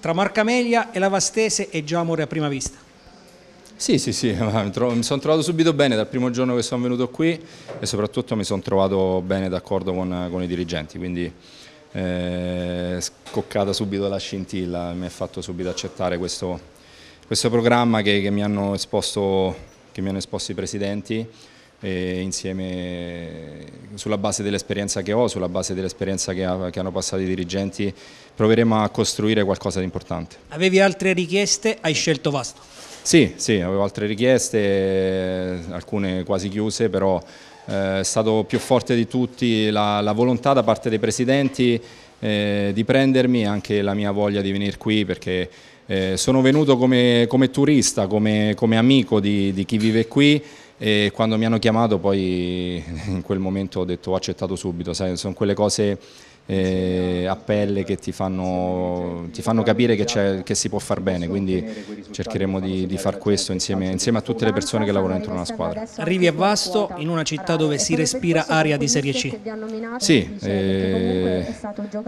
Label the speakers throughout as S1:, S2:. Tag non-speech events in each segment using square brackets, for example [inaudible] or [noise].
S1: tra Marcamelia e la Vastese è già amore a prima vista.
S2: Sì, sì, sì, [laughs] mi, mi sono trovato subito bene dal primo giorno che sono venuto qui e soprattutto mi sono trovato bene d'accordo con, con, i dirigenti, quindi eh, scoccata subito la scintilla, mi ha fatto subito accettare questo, questo programma che, che, mi hanno esposto, che mi hanno esposto i presidenti insieme sulla base dell'esperienza che ho, sulla base dell'esperienza che, ha, che, hanno passato i dirigenti, proveremo a costruire qualcosa di importante. Avevi altre richieste, hai scelto Vasto? Sì, sì, avevo altre richieste, alcune quasi chiuse, però eh, è stato più forte di tutti la, la volontà da parte dei presidenti eh, di prendermi, anche la mia voglia di venire qui perché eh, sono venuto come, come turista, come, come amico di, di chi vive qui e quando mi hanno chiamato poi [laughs] in quel momento ho detto ho accettato subito, sai, sono quelle cose eh, a pelle che ti fanno, ti fanno capire che, che, si può far bene, quindi cercheremo di, di far questo insieme, insieme, a tutte le persone che lavorano dentro una squadra. Arrivi a Vasto in una città dove si respira aria di Serie C. Sì, eh,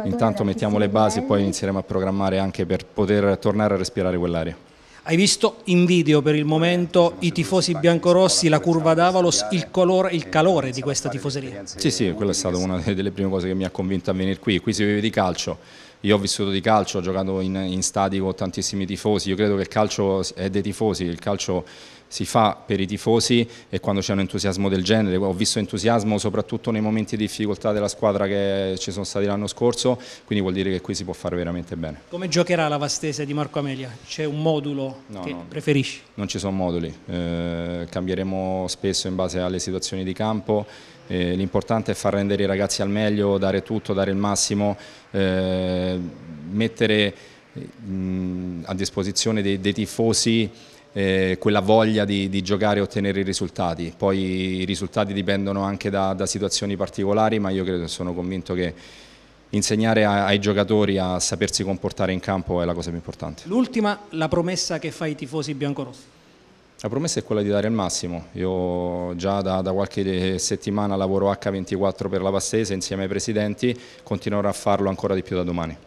S2: intanto mettiamo le basi e poi inizieremo a programmare anche per poter tornare a respirare quell'aria. Hai visto in video per il momento i tifosi
S1: biancorossi, la curva d'Avalos, il, colore, il calore di questa tifoseria?
S2: Sì, sì, quella è stata una delle prime cose che mi ha convinto a venire qui. Qui si vive di calcio io ho vissuto di calcio, ho giocato in, in stadi con tantissimi tifosi, io credo che il calcio è dei tifosi, il calcio si fa per i tifosi e quando c'è un entusiasmo del genere, ho visto entusiasmo soprattutto nei momenti di difficoltà della squadra che ci sono stati l'anno scorso, quindi vuol dire che qui si può fare veramente bene.
S1: Come giocherà la Vastese di Marco Amelia? C'è un modulo no,
S2: che no, preferisci? Non ci sono moduli, eh, cambieremo spesso in base alle situazioni di campo, eh, l'importante è far rendere i ragazzi al meglio, dare tutto, dare il massimo. Eh, eh, mettere mh, a disposizione dei, dei tifosi eh, quella voglia di, di, giocare e ottenere i risultati. Poi i risultati dipendono anche da, da situazioni particolari, ma io credo, sono convinto che insegnare a, ai giocatori a sapersi comportare in campo è la cosa più importante.
S1: L'ultima, la promessa che fai ai tifosi biancorossi.
S2: La promessa è quella di dare il massimo, io già da, da qualche eh, settimana lavoro H24 per la Vastese insieme ai presidenti, continuerò a farlo ancora di più da domani.